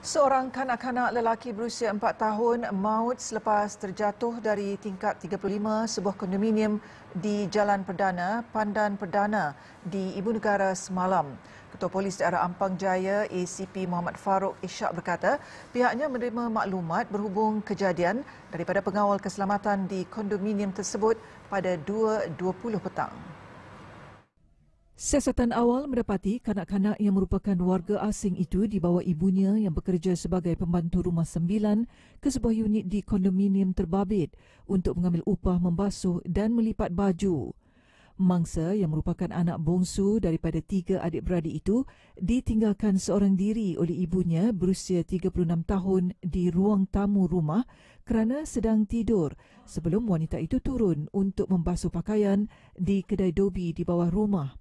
Seorang kanak-kanak lelaki berusia 4 tahun maut selepas terjatuh dari tingkat 35 sebuah kondominium di Jalan Perdana, Pandan Perdana di Ibu Negara semalam. Ketua Polis Daerah Ampang Jaya, ACP Muhammad Farouk Ishak berkata, pihaknya menerima maklumat berhubung kejadian daripada pengawal keselamatan di kondominium tersebut pada 2.20 petang. Siasatan awal mendapati kanak-kanak yang merupakan warga asing itu dibawa ibunya yang bekerja sebagai pembantu rumah sembilan ke sebuah unit di kondominium terbabit untuk mengambil upah membasuh dan melipat baju. Mangsa yang merupakan anak bongsu daripada tiga adik-beradik itu ditinggalkan seorang diri oleh ibunya berusia 36 tahun di ruang tamu rumah kerana sedang tidur sebelum wanita itu turun untuk membasuh pakaian di kedai dobi di bawah rumah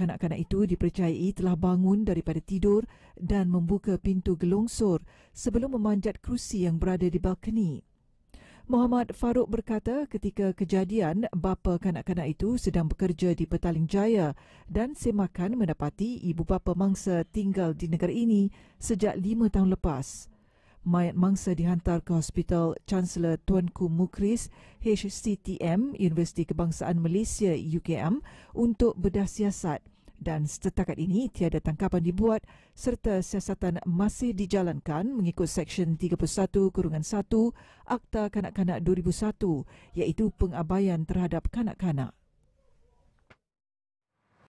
kanak-kanak itu dipercayai telah bangun daripada tidur dan membuka pintu gelongsor sebelum memanjat kerusi yang berada di balkoni. Muhammad Faruk berkata ketika kejadian bapa kanak-kanak itu sedang bekerja di Petaling Jaya dan semakan mendapati ibu bapa mangsa tinggal di negara ini sejak lima tahun lepas mayat mangsa dihantar ke Hospital Chancellor Tuanku Mukris HCTM Universiti Kebangsaan Malaysia UKM untuk bedah siasat dan setakat ini tiada tangkapan dibuat serta siasatan masih dijalankan mengikut Seksyen 31 Kurungan 1 Akta Kanak-Kanak 2001 iaitu pengabaian terhadap kanak-kanak.